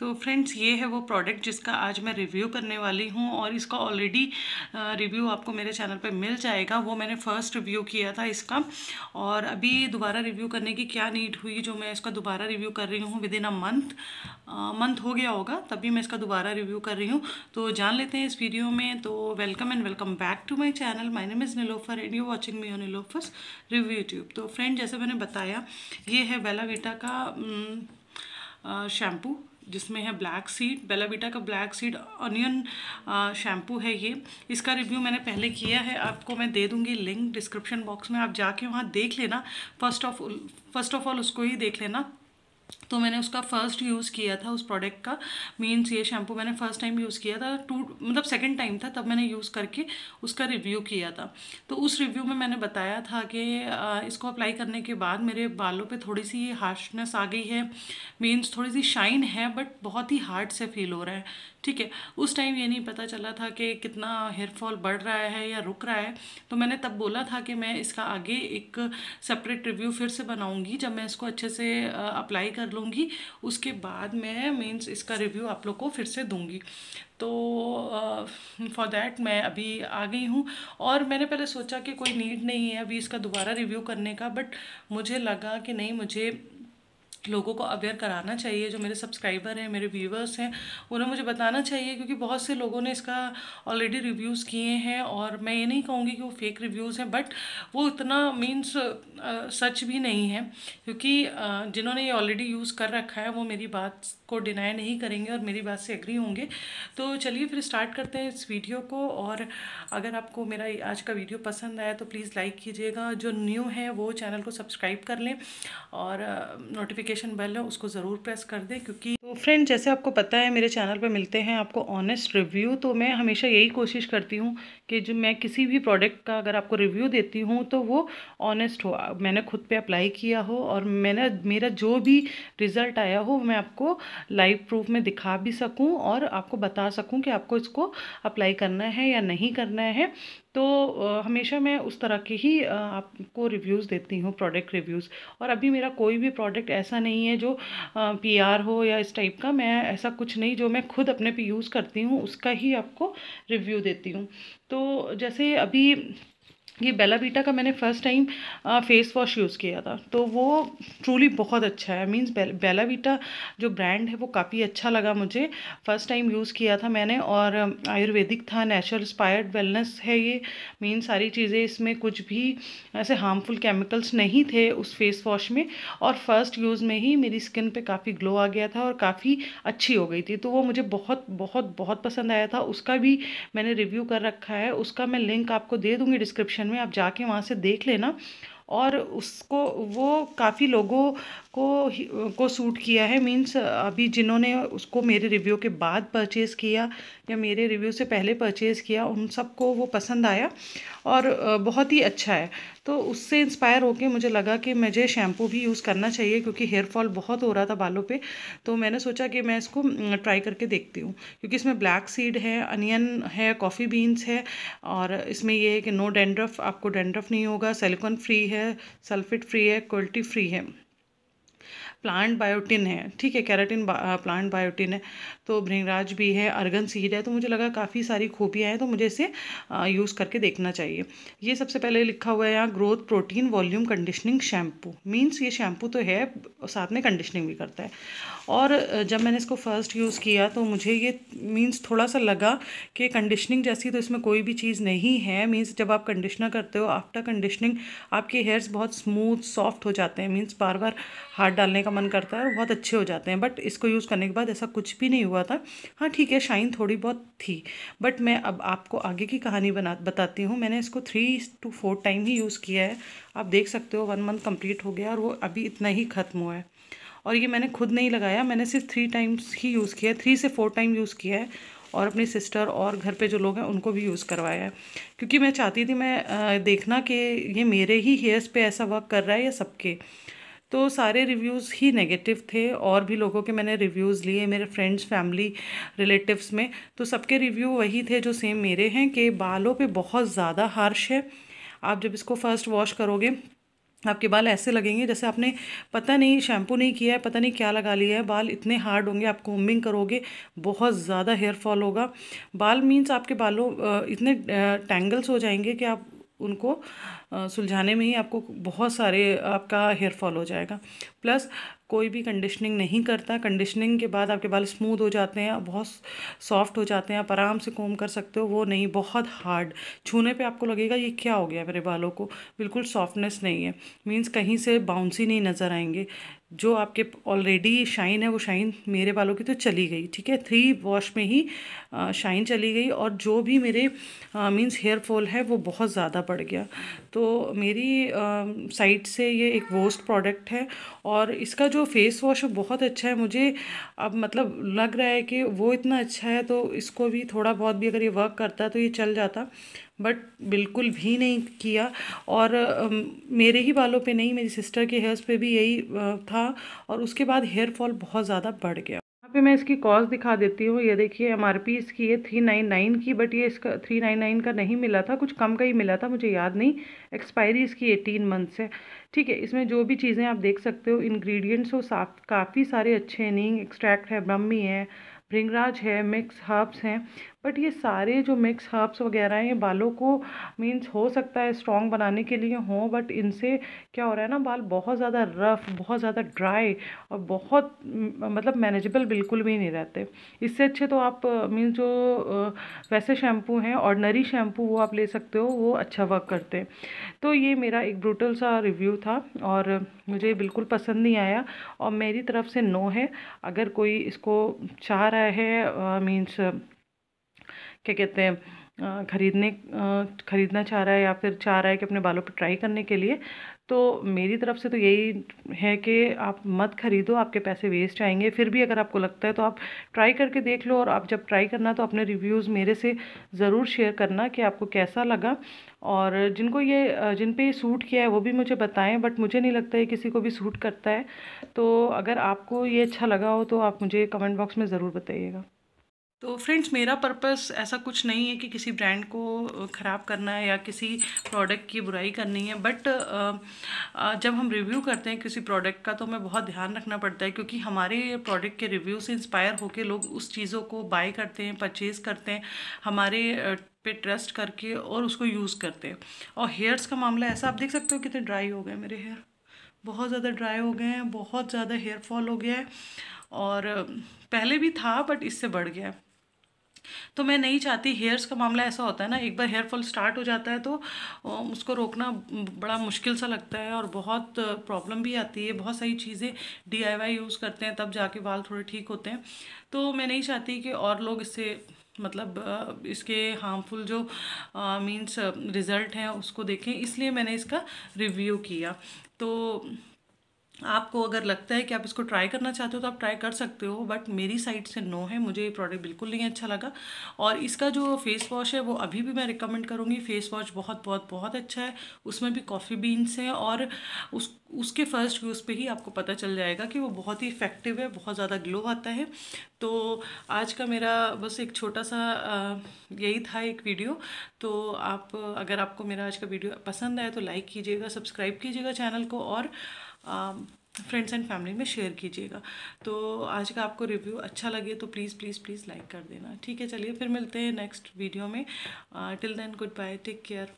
तो फ्रेंड्स ये है वो प्रोडक्ट जिसका आज मैं रिव्यू करने वाली हूँ और इसका ऑलरेडी रिव्यू आपको मेरे चैनल पे मिल जाएगा वो मैंने फ़र्स्ट रिव्यू किया था इसका और अभी दोबारा रिव्यू करने की क्या नीड हुई जो मैं इसका दोबारा रिव्यू कर रही हूँ within a month month हो गया होगा तभी मैं इसका दोबारा रिव्यू कर रही हूँ तो जान लेते हैं इस वीडियो में तो welcome and welcome back to my channel my name is Nilofar and you watching me on Nilofar's review YouTube तो फ्रेंड जैसे मैंने बताया ये है वेलाविटा का शैम्पू जिसमें है ब्लैक सीड बेलाबीटा का ब्लैक सीड ऑनियन शैम्पू है ये इसका रिव्यू मैंने पहले किया है आपको मैं दे दूँगी लिंक डिस्क्रिप्शन बॉक्स में आप जाके वहाँ देख लेना first of first of all उसको ही देख लेना तो मैंने उसका फ़र्स्ट यूज़ किया था उस प्रोडक्ट का मीन्स ये शैम्पू मैंने फ़र्स्ट टाइम यूज़ किया था टू मतलब सेकंड टाइम था तब मैंने यूज़ करके उसका रिव्यू किया था तो उस रिव्यू में मैंने बताया था कि इसको अप्लाई करने के बाद मेरे बालों पे थोड़ी सी हार्शनेस आ गई है मीन्स थोड़ी सी शाइन है बट बहुत ही हार्ड से फील हो रहा है ठीक है उस टाइम ये नहीं पता चला था कि कितना हेयरफॉल बढ़ रहा है या रुक रहा है तो मैंने तब बोला था कि मैं इसका आगे एक सेपरेट रिव्यू फिर से बनाऊंगी जब मैं इसको अच्छे से अप्लाई कर लूँगी उसके बाद मैं मीन्स इसका रिव्यू आप लोग को फिर से दूँगी तो फॉर uh, दैट मैं अभी आ गई हूँ और मैंने पहले सोचा कि कोई नीड नहीं है अभी इसका दोबारा रिव्यू करने का बट मुझे लगा कि नहीं मुझे लोगों को अवेयर कराना चाहिए जो मेरे सब्सक्राइबर हैं मेरे व्यूवर्स हैं उन्हें मुझे बताना चाहिए क्योंकि बहुत से लोगों ने इसका ऑलरेडी रिव्यूज़ किए हैं और मैं ये नहीं कहूँगी कि वो फेक रिव्यूज़ हैं बट वो इतना मीन्स सच भी नहीं है क्योंकि जिन्होंने ये ऑलरेडी यूज़ कर रखा है वो मेरी बात को डिनाई नहीं करेंगे और मेरी बात से एग्री होंगे तो चलिए फिर स्टार्ट करते हैं इस वीडियो को और अगर आपको मेरा आज का वीडियो पसंद आया तो प्लीज़ लाइक कीजिएगा जो न्यू है वो चैनल को सब्सक्राइब कर लें और नोटिफिकेशन नोटिफिकेशन बेल है उसको ज़रूर प्रेस कर दें क्योंकि तो फ्रेंड जैसे आपको पता है मेरे चैनल पर मिलते हैं आपको ऑनेस्ट रिव्यू तो मैं हमेशा यही कोशिश करती हूँ कि जो मैं किसी भी प्रोडक्ट का अगर आपको रिव्यू देती हूँ तो वो ऑनेस्ट हो मैंने खुद पे अप्लाई किया हो और मैंने मेरा जो भी रिज़ल्ट आया हो मैं आपको लाइव प्रूफ में दिखा भी सकूँ और आपको बता सकूँ कि आपको इसको अप्लाई करना है या नहीं करना है तो हमेशा मैं उस तरह के ही आपको रिव्यूज़ देती हूँ प्रोडक्ट रिव्यूज़ और अभी मेरा कोई भी प्रोडक्ट ऐसा नहीं है जो पीआर हो या इस टाइप का मैं ऐसा कुछ नहीं जो मैं खुद अपने पे यूज़ करती हूँ उसका ही आपको रिव्यू देती हूँ तो जैसे अभी ये बेला बीटा का मैंने first time face wash use किया था तो वो ट्रूली बहुत अच्छा है मीन्स बेला बीटा जो ब्रांड है वो काफ़ी अच्छा लगा मुझे फ़र्स्ट टाइम यूज़ किया था मैंने और आयुर्वेदिक था नेचुरल स्पायर्ड वेलनेस है ये मीन सारी चीज़ें इसमें कुछ भी ऐसे हार्मफुल केमिकल्स नहीं थे उस फेस वॉश में और फर्स्ट यूज़ में ही मेरी स्किन पर काफ़ी ग्लो आ गया था और काफ़ी अच्छी हो गई थी तो वो मुझे बहुत बहुत बहुत पसंद आया था उसका भी मैंने रिव्यू कर रखा है उसका मैं लिंक आपको दे दूँगी डिस्क्रिप्शन में आप जाके वहाँ से देख लेना और उसको वो काफ़ी लोगों को को सूट किया है मींस अभी जिन्होंने उसको मेरे रिव्यू के बाद परचेज़ किया या मेरे रिव्यू से पहले परचेज़ किया उन सबको वो पसंद आया और बहुत ही अच्छा है तो उससे इंस्पायर होकर मुझे लगा कि मुझे शैम्पू भी यूज़ करना चाहिए क्योंकि हेयर फॉल बहुत हो रहा था बालों पे तो मैंने सोचा कि मैं इसको ट्राई करके देखती हूँ क्योंकि इसमें ब्लैक सीड है अनियन है कॉफ़ी बीन्स है और इसमें यह है कि नो डेंड्रफ आपको डेंड्रफ नहीं होगा सेलिकॉन फ्री है सल्फेट फ्री है क्वालिटी फ्री है प्लांट बायोटिन है ठीक है कैराटिन बा, प्लांट बायोटिन है तो भृंगराज भी है अर्गन सीड है तो मुझे लगा काफ़ी सारी खूबियाँ हैं तो मुझे इसे यूज़ uh, करके देखना चाहिए ये सबसे पहले लिखा हुआ है यहाँ growth protein volume conditioning shampoo means ये शैम्पू तो है साथ में कंडीशनिंग भी करता है और uh, जब मैंने इसको फर्स्ट यूज़ किया तो मुझे ये मीन्स थोड़ा सा लगा कि कंडीशनिंग जैसी तो इसमें कोई भी चीज़ नहीं है मीन्स जब आप कंडीशनर करते हो आफ्टर कंडीशनिंग आपके हेयर्स बहुत स्मूथ सॉफ्ट हो जाते हैं मीन्स बार बार हाथ डालने का का मन करता है और बहुत अच्छे हो जाते हैं बट इसको यूज़ करने के बाद ऐसा कुछ भी नहीं हुआ था हाँ ठीक है शाइन थोड़ी बहुत थी बट मैं अब आपको आगे की कहानी बना बताती हूँ मैंने इसको थ्री टू फोर टाइम ही यूज़ किया है आप देख सकते हो वन मंथ कम्प्लीट हो गया और वो अभी इतना ही ख़त्म हुआ है और ये मैंने खुद नहीं लगाया मैंने सिर्फ थ्री टाइम्स ही यूज़ किया है थ्री से फोर टाइम यूज़ किया है और अपनी सिस्टर और घर पे जो लोग हैं उनको भी यूज़ करवाया है क्योंकि मैं चाहती थी मैं देखना कि ये मेरे ही हेयर्स पे ऐसा वर्क कर रहा है या सबके तो सारे रिव्यूज़ ही नेगेटिव थे और भी लोगों के मैंने रिव्यूज़ लिए मेरे फ्रेंड्स फैमिली रिलेटिव्स में तो सबके रिव्यू वही थे जो सेम मेरे हैं कि बालों पे बहुत ज़्यादा हार्श है आप जब इसको फर्स्ट वॉश करोगे आपके बाल ऐसे लगेंगे जैसे आपने पता नहीं शैम्पू नहीं किया है पता नहीं क्या लगा लिया है बाल इतने हार्ड होंगे आप कोम्बिंग करोगे बहुत ज़्यादा हेयर फॉल होगा बाल मीन्स आपके बालों इतने टैंगल्स हो जाएंगे कि आप उनको सुलझाने में ही आपको बहुत सारे आपका हेयर फॉल हो जाएगा प्लस कोई भी कंडीशनिंग नहीं करता कंडीशनिंग के बाद आपके बाल स्मूथ हो जाते हैं बहुत सॉफ्ट हो जाते हैं आप आराम से कोम कर सकते हो वो नहीं बहुत हार्ड छूने पे आपको लगेगा ये क्या हो गया मेरे बालों को बिल्कुल सॉफ्टनेस नहीं है मींस कहीं से बाउंसी नहीं नज़र आएंगे जो आपके ऑलरेडी शाइन है वो शाइन मेरे बालों की तो चली गई ठीक है थ्री वॉश में ही शाइन चली गई और जो भी मेरे मींस हेयर फॉल है वो बहुत ज़्यादा बढ़ गया तो मेरी साइट से ये एक वोस्ट प्रोडक्ट है और इसका जो फेस वॉश बहुत अच्छा है मुझे अब मतलब लग रहा है कि वो इतना अच्छा है तो इसको भी थोड़ा बहुत भी अगर ये वर्क करता तो ये चल जाता बट बिल्कुल भी नहीं किया और मेरे ही बालों पे नहीं मेरी सिस्टर के हेयर्स पे भी यही था और उसके बाद हेयर फॉल बहुत ज़्यादा बढ़ गया यहाँ पे मैं इसकी कॉस्ट दिखा देती हूँ ये देखिए एम इसकी ये थ्री नाइन नाइन की बट ये इसका थ्री नाइन नाइन का नहीं मिला था कुछ कम का ही मिला था मुझे याद नहीं एक्सपायरी इसकी एटीन मंथ्स है ठीक है इसमें जो भी चीज़ें आप देख सकते हो इन्ग्रीडियंट्स वो साफ काफ़ी सारे अच्छे हैं नींग एक्सट्रैक्ट है ब्रह्मी है भृंगराज है मिक्स हर्ब्स हैं बट ये सारे जो मिक्स हर्ब्स वगैरह हैं ये बालों को मीन्स हो सकता है स्ट्रॉन्ग बनाने के लिए हों बट इनसे क्या हो रहा है ना बाल बहुत ज़्यादा रफ़ बहुत ज़्यादा ड्राई और बहुत मतलब मैनेजेबल बिल्कुल भी नहीं रहते इससे अच्छे तो आप मीन्स जो वैसे शैम्पू हैं ऑर्डनरी शैम्पू वो आप ले सकते हो वो अच्छा वर्क करते हैं तो ये मेरा एक ब्रूटल सा रिव्यू था और मुझे बिल्कुल पसंद नहीं आया और मेरी तरफ से नो है अगर कोई इसको चाह रहा है मीन्स क्या कहते हैं ख़रीदने ख़रीदना चाह रहा है या फिर चाह रहा है कि अपने बालों पर ट्राई करने के लिए तो मेरी तरफ से तो यही है कि आप मत ख़रीदो आपके पैसे वेस्ट आएंगे फिर भी अगर आपको लगता है तो आप ट्राई करके देख लो और आप जब ट्राई करना तो अपने रिव्यूज़ मेरे से ज़रूर शेयर करना कि आपको कैसा लगा और जिनको ये जिन पे ये सूट किया है वो भी मुझे बताएं बट मुझे नहीं लगता है किसी को भी सूट करता है तो अगर आपको ये अच्छा लगा हो तो आप मुझे कमेंट बॉक्स में ज़रूर बताइएगा तो फ्रेंड्स मेरा पर्पस ऐसा कुछ नहीं है कि किसी ब्रांड को ख़राब करना है या किसी प्रोडक्ट की बुराई करनी है बट जब हम रिव्यू करते हैं किसी प्रोडक्ट का तो हमें बहुत ध्यान रखना पड़ता है क्योंकि हमारे प्रोडक्ट के रिव्यू से इंस्पायर होकर लोग उस चीज़ों को बाय करते हैं परचेज़ करते हैं हमारे पे ट्रस्ट करके और उसको यूज़ करते हैं और हेयर्स का मामला ऐसा आप देख सकते हो कितने ड्राई हो गए मेरे हेयर बहुत ज़्यादा ड्राई हो गए हैं बहुत ज़्यादा हेयर फॉल हो गया है और पहले भी था बट इससे बढ़ गया है तो मैं नहीं चाहती हेयर्स का मामला ऐसा होता है ना एक बार हेयर फॉल स्टार्ट हो जाता है तो उसको रोकना बड़ा मुश्किल सा लगता है और बहुत प्रॉब्लम भी आती है बहुत सारी चीज़ें डी यूज़ करते हैं तब जाके बाल थोड़े ठीक होते हैं तो मैं नहीं चाहती कि और लोग इससे मतलब इसके हार्मफुल जो मीन्स रिज़ल्ट हैं उसको देखें इसलिए मैंने इसका रिव्यू किया तो आपको अगर लगता है कि आप इसको ट्राई करना चाहते हो तो आप ट्राई कर सकते हो बट मेरी साइड से नो है मुझे ये प्रोडक्ट बिल्कुल नहीं अच्छा लगा और इसका जो फेस वॉश है वो अभी भी मैं रिकमेंड करूँगी फेस वॉश बहुत बहुत बहुत अच्छा है उसमें भी कॉफ़ी बीन्स हैं और उस उसके फर्स्ट यूज़ पे ही आपको पता चल जाएगा कि वो बहुत ही इफ़ेक्टिव है बहुत ज़्यादा ग्लो आता है तो आज का मेरा बस एक छोटा सा यही था एक वीडियो तो आप अगर आपको मेरा आज का वीडियो पसंद आया तो लाइक कीजिएगा सब्सक्राइब कीजिएगा चैनल को और फ्रेंड्स एंड फैमिली में शेयर कीजिएगा तो आज का आपको रिव्यू अच्छा लगे तो प्लीज़ प्लीज़ प्लीज़ लाइक कर देना ठीक है चलिए फिर मिलते हैं नेक्स्ट वीडियो में till then good bye take care